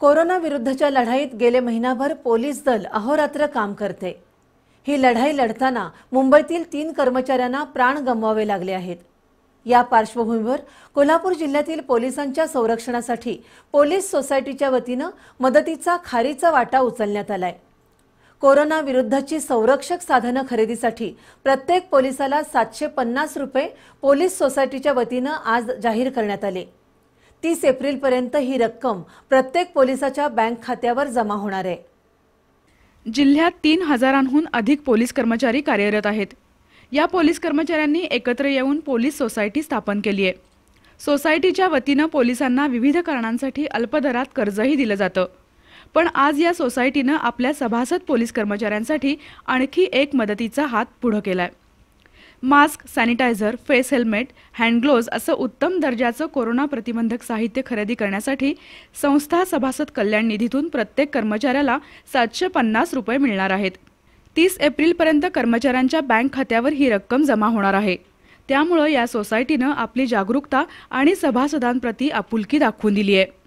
corona विरुद्धच्या लढाईत गेले महिनाभर पोलीस दल अहोरात्र काम करते ही लढाई लढताना मुंबईतील तीन कर्मचाऱ्यांना प्राण गमवावे लागले आहेत या पार्श्वभूमीवर कोल्हापूर जिल्ह्यातील पोलिसांच्या संरक्षणासाठी पोलीस सोसायटीच्या वतीनं मदतीचा खारीचा वाटा उचलण्यात आलाय कोरोना विरुद्धची संरक्षक साधनं खरेदीसाठी प्रत्येक पोलिसाला सातशे पन्नास रुपये पोलीस सोसायटीच्या वतीनं आज जाहीर करण्यात आले तीस एप्रिलपर्यंत ही रक्कम प्रत्येक पोलिसाच्या बँक खात्यावर जमा होणार आहे जिल्ह्यात तीन हजारांहून अधिक पोलीस कर्मचारी कार्यरत आहेत या पोलीस कर्मचाऱ्यांनी एकत्र येऊन पोलीस सोसायटी स्थापन केली आहे सोसायटीच्या वतीनं पोलिसांना विविध कारणांसाठी अल्पदरात कर्जही दिलं जातं पण आज या सोसायटीनं आपल्या सभासद पोलीस कर्मचाऱ्यांसाठी आणखी एक मदतीचा हात पुढं केलाय mask sanitiser face helmet hand gloves असं उत्तम दर्जाचं कोरोना प्रतिबंधक साहित्य खरेदी करण्यासाठी संस्था सभासद कल्याण निधीतून प्रत्येक कर्मचाऱ्याला सातशे पन्नास रुपये मिळणार आहेत तीस एप्रिलपर्यंत कर्मचाऱ्यांच्या बँक खात्यावर ही रक्कम जमा होणार आहे त्यामुळं या सोसायटीनं आपली जागरूकता आणि सभासदांप्रती आपुलकी दाखवून दिली आहे